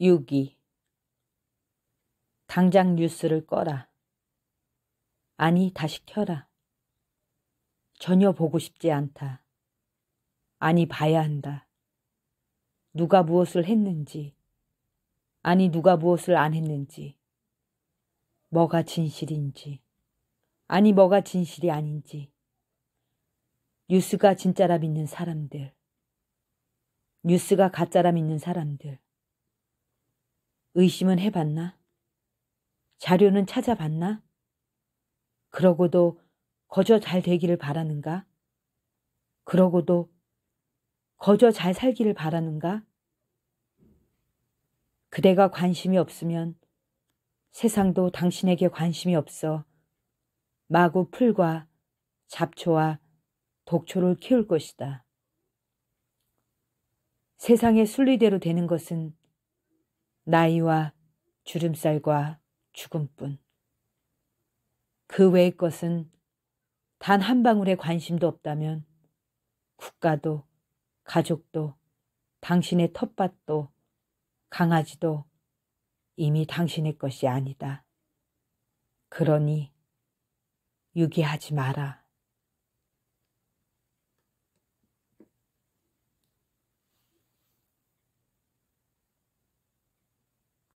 6위. 당장 뉴스를 꺼라. 아니, 다시 켜라. 전혀 보고 싶지 않다. 아니, 봐야 한다. 누가 무엇을 했는지, 아니, 누가 무엇을 안 했는지, 뭐가 진실인지, 아니, 뭐가 진실이 아닌지, 뉴스가 진짜라 믿는 사람들, 뉴스가 가짜라 믿는 사람들, 의심은 해봤나? 자료는 찾아봤나? 그러고도 거저 잘 되기를 바라는가? 그러고도 거저 잘 살기를 바라는가? 그대가 관심이 없으면 세상도 당신에게 관심이 없어 마구 풀과 잡초와 독초를 키울 것이다. 세상의 순리대로 되는 것은 나이와 주름살과 죽음뿐. 그 외의 것은 단 한 방울의 관심도 없다면 국가도 가족도 당신의 텃밭도 강아지도 이미 당신의 것이 아니다. 그러니 유기하지 마라.